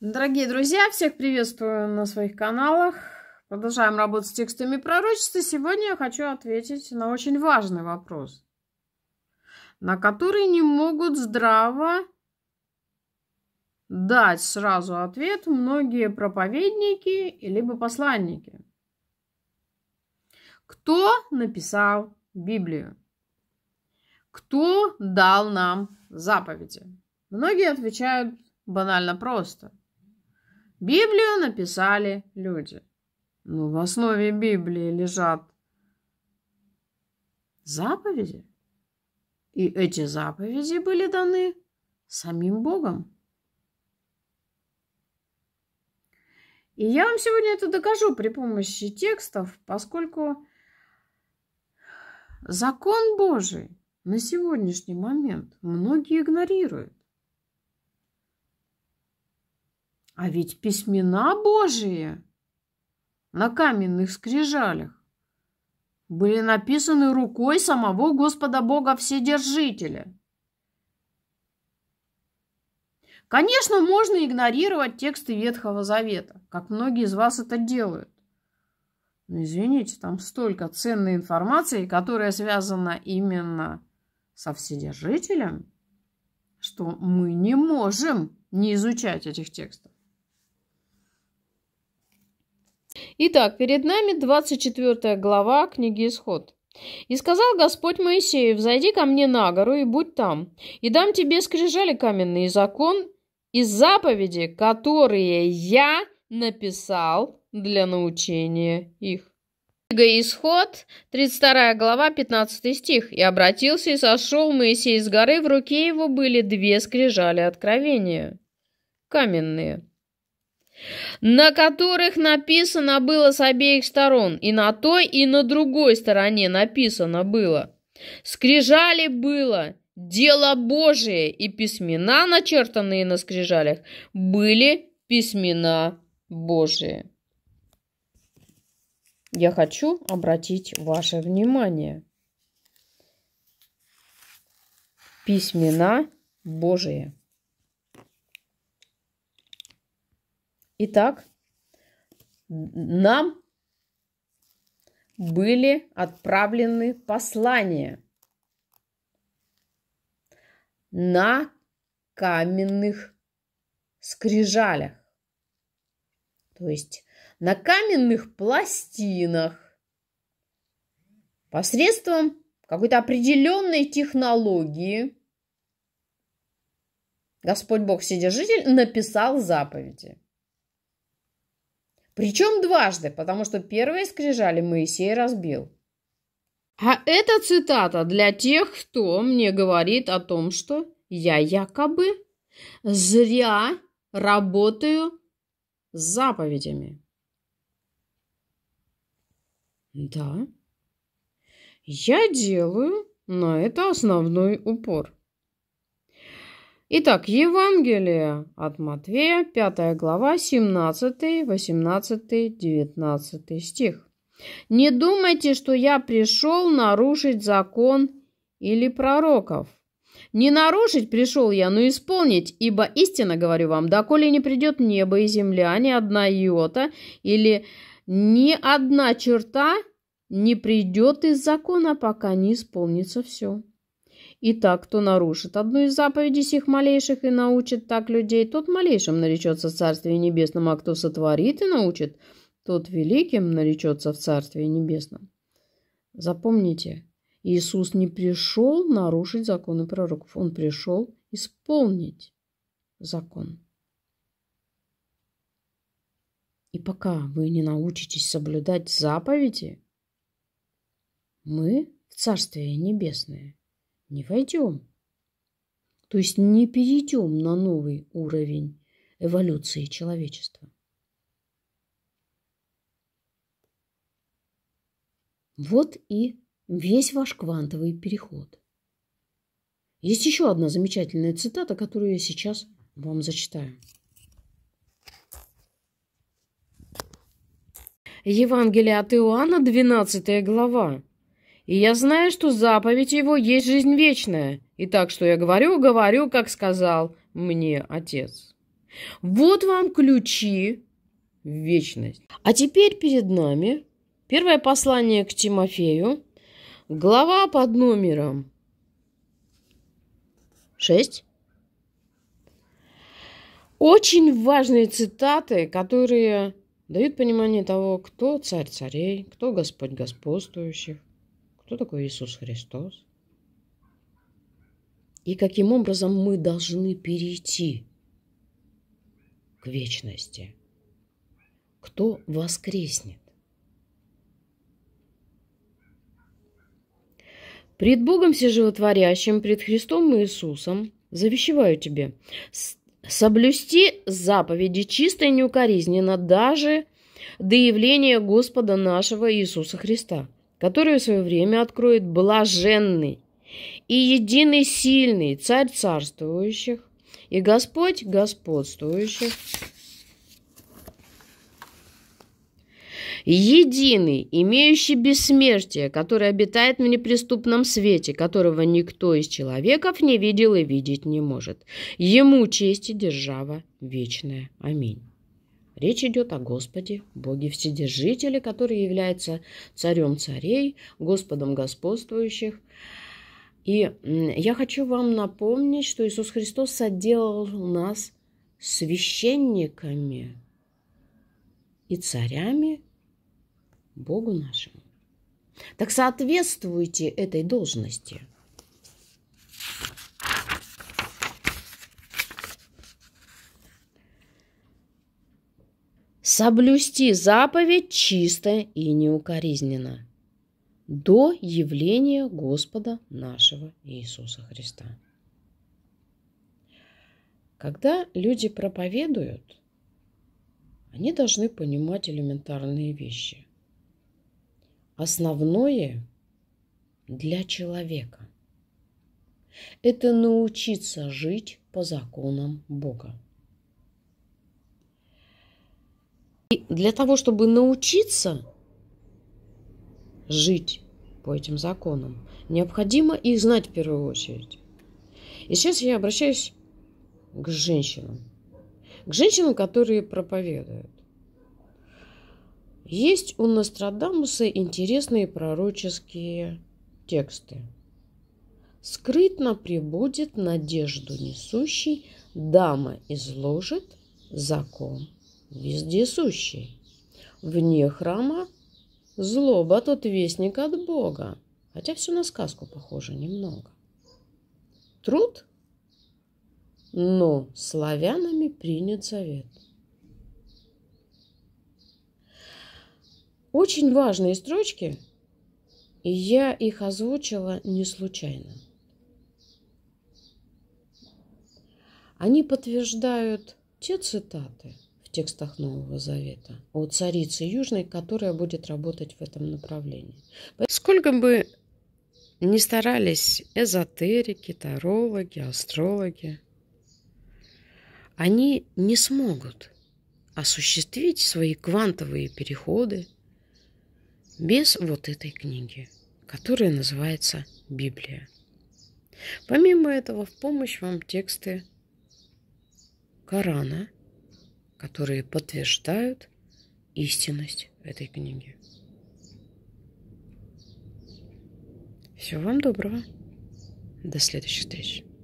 Дорогие друзья, всех приветствую на своих каналах. Продолжаем работать с текстами пророчества. Сегодня я хочу ответить на очень важный вопрос, на который не могут здраво дать сразу ответ многие проповедники либо посланники. Кто написал Библию? Кто дал нам заповеди? Многие отвечают банально просто – Библию написали люди. но ну, в основе Библии лежат заповеди. И эти заповеди были даны самим Богом. И я вам сегодня это докажу при помощи текстов, поскольку закон Божий на сегодняшний момент многие игнорируют. А ведь письмена Божии на каменных скрижалях были написаны рукой самого Господа Бога Вседержителя. Конечно, можно игнорировать тексты Ветхого Завета, как многие из вас это делают. Но извините, там столько ценной информации, которая связана именно со Вседержителем, что мы не можем не изучать этих текстов. Итак, перед нами 24 глава книги «Исход». «И сказал Господь Моисею, взойди ко мне на гору и будь там, и дам тебе скрижали каменный закон и заповеди, которые я написал для научения их». Книга Исход, 32 глава, 15 стих. «И обратился и сошел Моисей с горы, в руке его были две скрижали откровения, каменные» на которых написано было с обеих сторон, и на той, и на другой стороне написано было. Скрижали было, дело Божие, и письмена, начертанные на скрижалях, были письмена Божие. Я хочу обратить ваше внимание. Письмена Божие. Итак, нам были отправлены послания на каменных скрижалях, то есть на каменных пластинах посредством какой-то определенной технологии Господь Бог Вседержитель написал заповеди – причем дважды, потому что первые скрижали Моисей разбил. А эта цитата для тех, кто мне говорит о том, что я якобы зря работаю с заповедями. Да, я делаю на это основной упор. Итак, Евангелие от Матвея, 5 глава, 17, 18, 19 стих. «Не думайте, что я пришел нарушить закон или пророков. Не нарушить пришел я, но исполнить, ибо истинно говорю вам, доколе не придет небо и земля, ни одна йота или ни одна черта не придет из закона, пока не исполнится все». Итак, кто нарушит одну из заповедей сих малейших и научит так людей, тот малейшим наречется в Царстве Небесном, а кто сотворит и научит, тот великим наречется в Царстве Небесном. Запомните, Иисус не пришел нарушить законы пророков, он пришел исполнить закон. И пока вы не научитесь соблюдать заповеди, мы в Царствие Небесное не войдем. То есть не перейдем на новый уровень эволюции человечества. Вот и весь ваш квантовый переход. Есть еще одна замечательная цитата, которую я сейчас вам зачитаю. Евангелие от Иоанна, 12 глава, и я знаю, что заповедь его есть жизнь вечная. И так, что я говорю, говорю, как сказал мне отец. Вот вам ключи в вечность. А теперь перед нами первое послание к Тимофею, глава под номером 6. Очень важные цитаты, которые дают понимание того, кто царь царей, кто Господь господствующих кто такой Иисус Христос, и каким образом мы должны перейти к вечности, кто воскреснет. Пред Богом Всеживотворящим, пред Христом Иисусом завещеваю тебе соблюсти заповеди чисто и неукоризненно даже до явления Господа нашего Иисуса Христа – который в свое время откроет блаженный и единый сильный царь царствующих и Господь господствующих. единый, имеющий бессмертие, который обитает в неприступном свете, которого никто из человеков не видел и видеть не может. Ему честь и держава вечная. Аминь. Речь идет о Господе, Боге Вседержителе, который является царем царей, Господом господствующих. И я хочу вам напомнить, что Иисус Христос соделал нас священниками и царями Богу нашему. Так соответствуйте этой должности – соблюсти заповедь чисто и неукоризненно до явления Господа нашего Иисуса Христа. Когда люди проповедуют, они должны понимать элементарные вещи. Основное для человека – это научиться жить по законам Бога. для того, чтобы научиться жить по этим законам, необходимо их знать в первую очередь. И сейчас я обращаюсь к женщинам. К женщинам, которые проповедуют. Есть у Нострадамуса интересные пророческие тексты. Скрытно прибудет надежду несущий, дама изложит закон вездесущий. Вне храма злоба тот вестник от Бога, хотя все на сказку похоже немного. Труд? Но славянами принят завет. Очень важные строчки, и я их озвучила не случайно. Они подтверждают те цитаты – текстах Нового Завета, о царице Южной, которая будет работать в этом направлении. Сколько бы ни старались эзотерики, тарологи, астрологи, они не смогут осуществить свои квантовые переходы без вот этой книги, которая называется Библия. Помимо этого, в помощь вам тексты Корана – которые подтверждают истинность этой книги. Всего вам доброго. До следующих встреч.